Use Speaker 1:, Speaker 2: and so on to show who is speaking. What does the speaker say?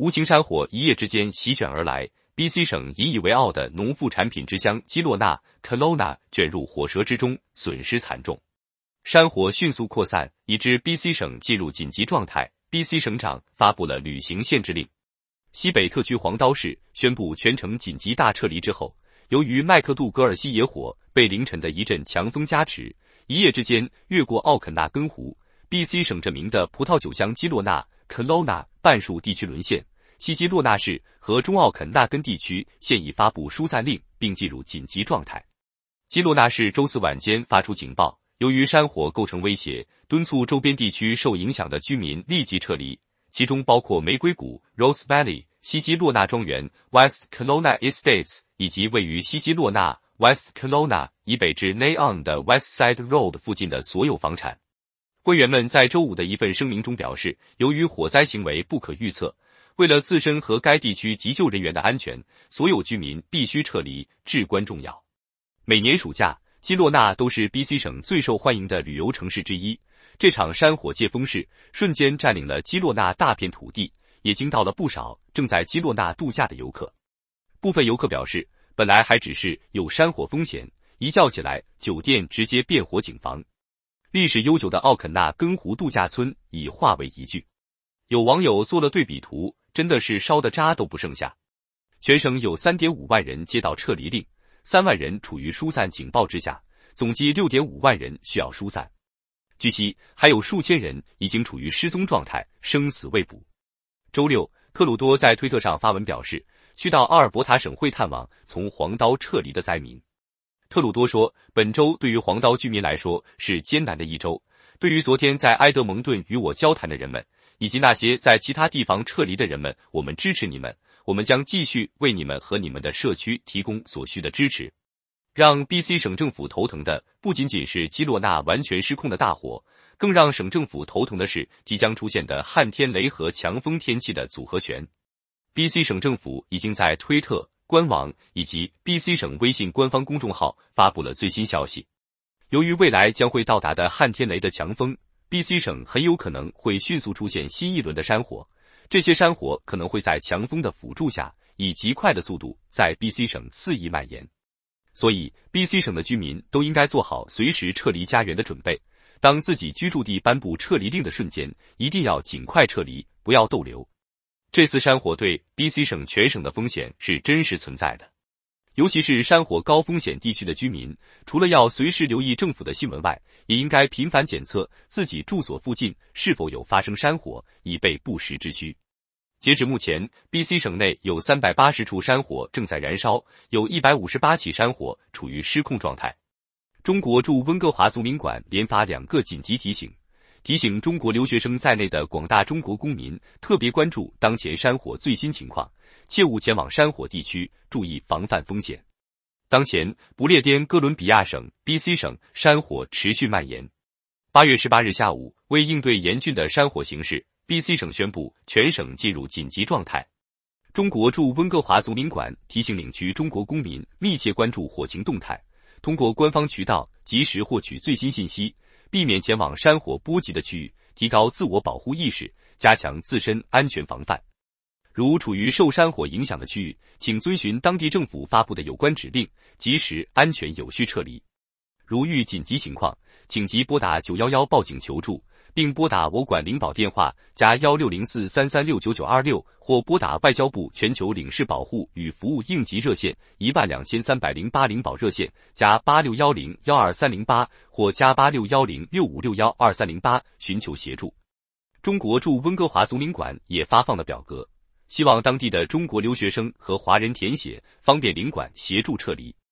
Speaker 1: 无情山火一夜之间席卷而来，BC 省引以为傲的农副产品之乡基洛纳 （Kelowna） 卷入火舌之中，损失惨重。山火迅速扩散，已致 BC 省进入紧急状态。BC 省长发布了旅行限制令。西北特区黄刀市宣布全城紧急大撤离之后，由于麦克杜格尔西野火被凌晨的一阵强风加持，一夜之间越过奥肯纳根湖，BC 省着名的葡萄酒乡基洛纳。l o n a 半数地区沦陷，西基洛纳市和中奥肯纳根地区现已发布疏散令并进入紧急状态。基洛纳市周四晚间发出警报，由于山火构成威胁，敦促周边地区受影响的居民立即撤离，其中包括玫瑰谷 （Rose Valley）、西基洛纳庄园 （West Kelowna Estates） 以及位于西基洛纳 （West Kelowna） 以北至 Neon 的 Westside Road 附近的所有房产。官员们在周五的一份声明中表示，由于火灾行为不可预测，为了自身和该地区急救人员的安全，所有居民必须撤离至关重要。每年暑假，基洛纳都是 BC 省最受欢迎的旅游城市之一。这场山火借风势瞬间占领了基洛纳大片土地，也惊到了不少正在基洛纳度假的游客。部分游客表示，本来还只是有山火风险，一叫起来，酒店直接变火警房。历史悠久的奥肯纳根湖度假村已化为一具，有网友做了对比图，真的是烧的渣都不剩下。全省有3.5万人接到撤离令，3万人处于疏散警报之下，总计6.5万人需要疏散。据悉，还有数千人已经处于失踪状态，生死未卜。周六，特鲁多在推特上发文表示，去到阿尔伯塔省会探望从黄刀撤离的灾民。特鲁多说，本周对于黄刀居民来说是艰难的一周。对于昨天在埃德蒙顿与我交谈的人们，以及那些在其他地方撤离的人们，我们支持你们。我们将继续为你们和你们的社区提供所需的支持。让 BC 省政府头疼的不仅仅是基洛纳完全失控的大火，更让省政府头疼的是即将出现的旱天雷和强风天气的组合拳。BC 省政府已经在推特。官网以及 B C 省微信官方公众号发布了最新消息。由于未来将会到达的旱天雷的强风，B C 省很有可能会迅速出现新一轮的山火。这些山火可能会在强风的辅助下，以极快的速度在 B C 省肆意蔓延。所以，B C 省的居民都应该做好随时撤离家园的准备。当自己居住地颁布撤离令的瞬间，一定要尽快撤离，不要逗留。这次山火对 B C 省全省的风险是真实存在的，尤其是山火高风险地区的居民，除了要随时留意政府的新闻外，也应该频繁检测自己住所附近是否有发生山火，以备不时之需。截止目前，B C 省内有三百八十处山火正在燃烧，有一百五十八起山火处于失控状态。中国驻温哥华总领馆连发两个紧急提醒。提醒中国留学生在内的广大中国公民特别关注当前山火最新情况，切勿前往山火地区，注意防范风险。当前，不列颠哥伦比亚省 （BC 省）山火持续蔓延。八月十八日下午，为应对严峻的山火形势，BC 省宣布全省进入紧急状态。中国驻温哥华总领馆提醒领区中国公民密切关注火情动态，通过官方渠道及时获取最新信息。避免前往山火波及的区域，提高自我保护意识，加强自身安全防范。如处于受山火影响的区域，请遵循当地政府发布的有关指令，及时、安全、有序撤离。如遇紧急情况，请即拨打九幺幺报警求助。并拨打我馆领保电话加幺六零四三三六九九二六，或拨打外交部全球领事保护与服务应急热线一万两千三百零八领保热线加八六幺零幺二三零八或加八六幺零六五六幺二三零八寻求协助。中国驻温哥华总领馆也发放了表格，希望当地的中国留学生和华人填写，方便领馆协助撤离。